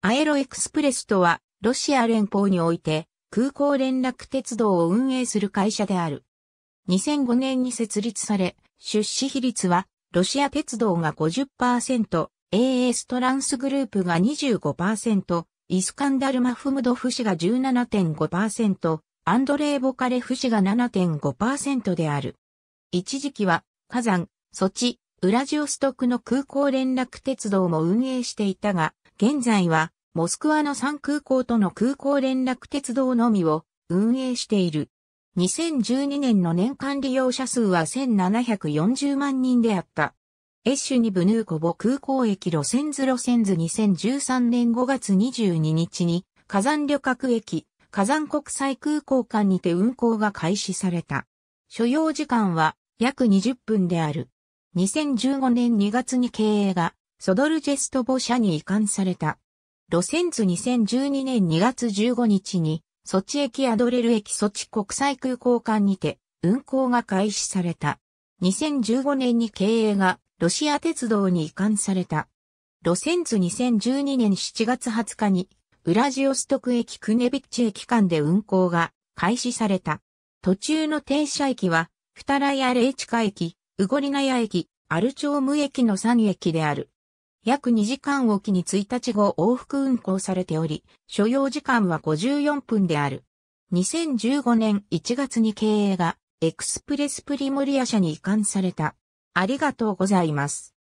アエロエクスプレスとは、ロシア連邦において、空港連絡鉄道を運営する会社である。2005年に設立され、出資比率は、ロシア鉄道が50%、AS トランスグループが25%、イスカンダル・マフムドフ氏が17.5%、アンドレイ・ボカレフ氏が7.5%である。一時期は、火山、ソチ、ウラジオストクの空港連絡鉄道も運営していたが、現在は、モスクワの3空港との空港連絡鉄道のみを運営している。2012年の年間利用者数は1740万人であった。エッシュニブヌーコボ空港駅路線図路線図2013年5月22日に火山旅客駅、火山国際空港間にて運行が開始された。所要時間は約20分である。2015年2月に経営がソドルジェストボ社に移管された。路線図2012年2月15日に、ソチ駅アドレル駅ソチ国際空港間にて運行が開始された。2015年に経営がロシア鉄道に移管された。路線図2012年7月20日にウラジオストク駅クネビッチ駅間で運行が開始された。途中の停車駅は、フタライアレイチカ駅、ウゴリナヤ駅、アルチョーム駅の3駅である。約2時間おきに1日後往復運行されており、所要時間は54分である。2015年1月に経営がエクスプレスプリモリア社に移管された。ありがとうございます。